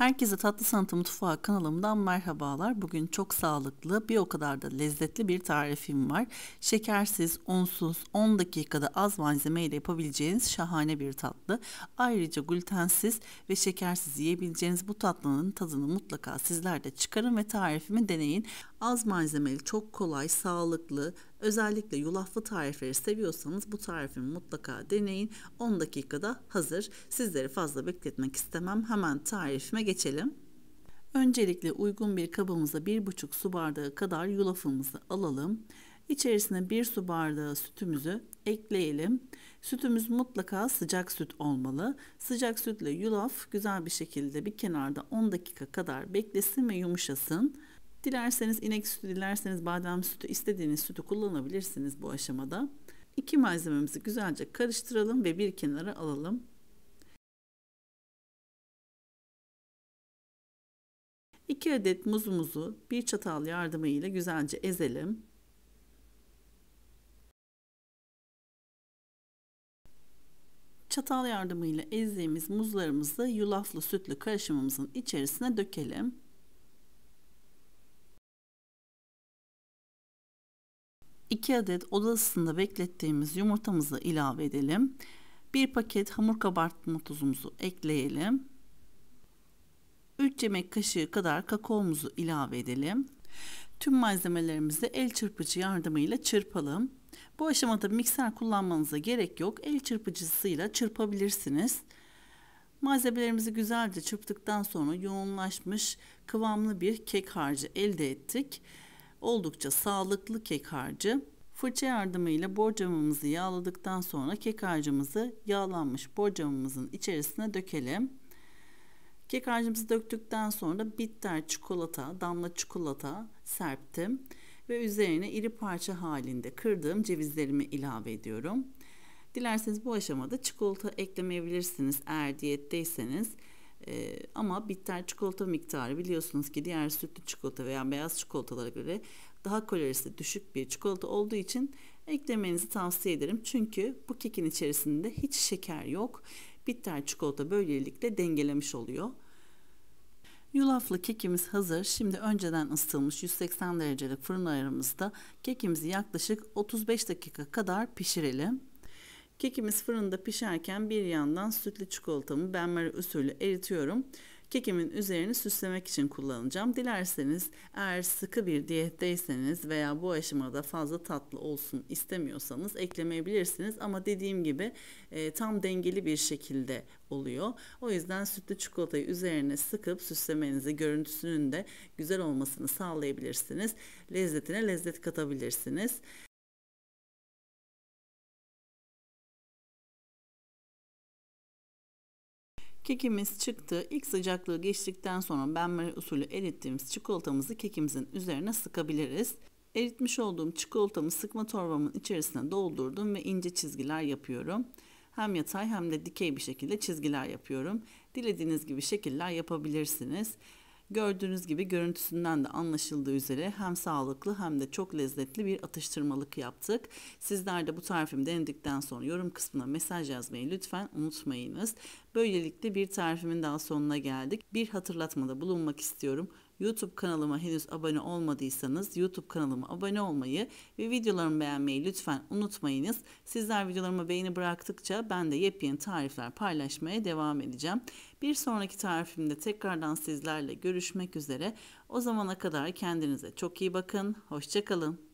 Herkese Tatlı Sanatı Mutfağı kanalımdan merhabalar. Bugün çok sağlıklı, bir o kadar da lezzetli bir tarifim var. Şekersiz, unsuz, 10 dakikada az malzeme ile yapabileceğiniz şahane bir tatlı. Ayrıca glutensiz ve şekersiz yiyebileceğiniz bu tatlının tadını mutlaka sizler de çıkarın ve tarifimi deneyin. Az malzemeli, çok kolay, sağlıklı, özellikle yulaflı tarifleri seviyorsanız bu tarifimi mutlaka deneyin. 10 dakikada hazır. Sizleri fazla bekletmek istemem. Hemen tarifime geçelim. Öncelikle uygun bir kabımıza 1,5 su bardağı kadar yulafımızı alalım. İçerisine 1 su bardağı sütümüzü ekleyelim. Sütümüz mutlaka sıcak süt olmalı. Sıcak sütle yulaf güzel bir şekilde bir kenarda 10 dakika kadar beklesin ve yumuşasın. Dilerseniz inek sütü, dilerseniz badem sütü, istediğiniz sütü kullanabilirsiniz bu aşamada. İki malzememizi güzelce karıştıralım ve bir kenara alalım. İki adet muzumuzu bir çatal yardımıyla güzelce ezelim. Çatal yardımıyla ezdiğimiz muzlarımızı yulaflı sütlü karışımımızın içerisine dökelim. 2 adet oda ısısında beklettiğimiz yumurtamızı ilave edelim. 1 paket hamur kabartma tuzumuzu ekleyelim. 3 yemek kaşığı kadar kakaomuzu ilave edelim. Tüm malzemelerimizi el çırpıcı yardımıyla çırpalım. Bu aşamada mikser kullanmanıza gerek yok. El çırpıcısıyla çırpabilirsiniz. Malzemelerimizi güzelce çırptıktan sonra yoğunlaşmış kıvamlı bir kek harcı elde ettik oldukça sağlıklı kek harcı. Fırça yardımıyla borcamımızı yağladıktan sonra kek harcımızı yağlanmış borcamımızın içerisine dökelim. Kek harcımızı döktükten sonra bitter çikolata, damla çikolata serptim ve üzerine iri parça halinde kırdığım cevizlerimi ilave ediyorum. Dilerseniz bu aşamada çikolata eklemeyebilirsiniz eğer diyetteyseniz. E, ama bitter çikolata miktarı biliyorsunuz ki diğer sütlü çikolata veya beyaz çikolatalara göre daha kalorisi düşük bir çikolata olduğu için eklemenizi tavsiye ederim. Çünkü bu kekin içerisinde hiç şeker yok. Bitter çikolata böylelikle dengelemiş oluyor. Yulaflı kekimiz hazır. Şimdi önceden ısıtılmış 180 derecelik fırın ayarımızda kekimizi yaklaşık 35 dakika kadar pişirelim. Kekimiz fırında pişerken bir yandan sütlü çikolatamı benmari usulü eritiyorum. Kekimin üzerini süslemek için kullanacağım. Dilerseniz eğer sıkı bir diyetteyseniz veya bu aşamada fazla tatlı olsun istemiyorsanız eklemeyebilirsiniz. Ama dediğim gibi e, tam dengeli bir şekilde oluyor. O yüzden sütlü çikolatayı üzerine sıkıp süslemenizi görüntüsünün de güzel olmasını sağlayabilirsiniz. Lezzetine lezzet katabilirsiniz. Kekimiz çıktı. İlk sıcaklığı geçtikten sonra benmari usulü erittiğimiz çikolatamızı kekimizin üzerine sıkabiliriz. Eritmiş olduğum çikolatamı sıkma torbamın içerisine doldurdum ve ince çizgiler yapıyorum. Hem yatay hem de dikey bir şekilde çizgiler yapıyorum. Dilediğiniz gibi şekiller yapabilirsiniz. Gördüğünüz gibi görüntüsünden de anlaşıldığı üzere hem sağlıklı hem de çok lezzetli bir atıştırmalık yaptık. Sizler de bu tarifimi denedikten sonra yorum kısmına mesaj yazmayı lütfen unutmayınız. Böylelikle bir tarifimin daha sonuna geldik. Bir hatırlatmada bulunmak istiyorum. YouTube kanalıma henüz abone olmadıysanız YouTube kanalıma abone olmayı ve videolarımı beğenmeyi lütfen unutmayınız. Sizler videolarıma beğeni bıraktıkça ben de yepyeni tarifler paylaşmaya devam edeceğim. Bir sonraki tarifimde tekrardan sizlerle görüşmek üzere. O zamana kadar kendinize çok iyi bakın. Hoşçakalın.